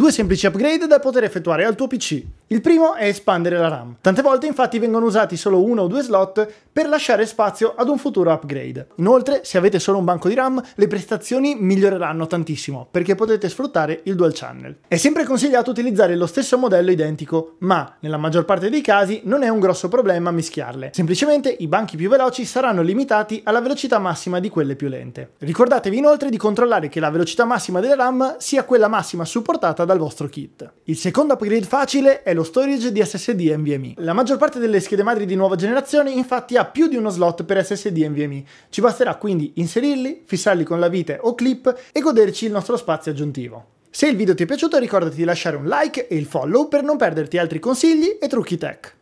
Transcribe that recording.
Due semplici upgrade da poter effettuare al tuo PC. Il primo è espandere la RAM. Tante volte infatti vengono usati solo uno o due slot per lasciare spazio ad un futuro upgrade. Inoltre, se avete solo un banco di RAM, le prestazioni miglioreranno tantissimo perché potete sfruttare il dual channel. È sempre consigliato utilizzare lo stesso modello identico, ma nella maggior parte dei casi non è un grosso problema mischiarle. Semplicemente i banchi più veloci saranno limitati alla velocità massima di quelle più lente. Ricordatevi inoltre di controllare che la velocità massima della RAM sia quella massima supportata dal vostro kit. Il secondo upgrade facile è lo storage di SSD NVMe. La maggior parte delle schede madri di nuova generazione infatti ha più di uno slot per SSD NVMe, ci basterà quindi inserirli, fissarli con la vite o clip e goderci il nostro spazio aggiuntivo. Se il video ti è piaciuto ricordati di lasciare un like e il follow per non perderti altri consigli e trucchi tech.